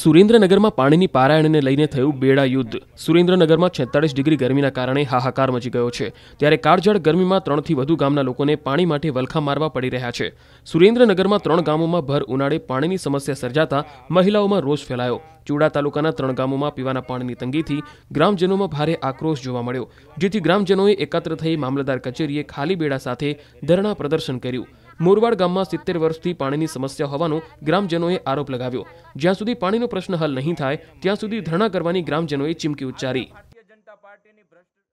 સુરેન્દ્રનગરમાં પાણીની પારાયણને લઈને થયું બેડા યુદ્ધ સુરેન્દ્રનગરમાં છેતાળીસ ડિગ્રી ગરમીના કારણે હાહાકાર મચી ગયો છે ત્યારે કાળઝાળ ગરમીમાં ત્રણથી વધુ ગામના લોકોને પાણી માટે વલખા મારવા પડી રહ્યા છે સુરેન્દ્રનગરમાં ત્રણ ગામોમાં ભર ઉનાળે પાણીની સમસ્યા સર્જાતા મહિલાઓમાં રોષ ફેલાયો ચુડા તાલુકાના ત્રણ ગામોમાં પીવાના પાણીની તંગીથી ગ્રામજનોમાં ભારે આક્રોશ જોવા મળ્યો જેથી ગ્રામજનોએ એકત્ર થઈ મામલતદાર કચેરીએ ખાલી બેડા સાથે ધરણા પ્રદર્શન કર્યું મોરવાડ ગામમાં સિત્તેર વર્ષથી પાણીની સમસ્યા હોવાનો ગ્રામજનોએ આરોપ લગાવ્યો જ્યાં સુધી પાણીનો પ્રશ્ન હલ નહીં થાય ત્યાં સુધી ધરણા કરવાની ગ્રામજનોએ ચીમકી ઉચ્ચારી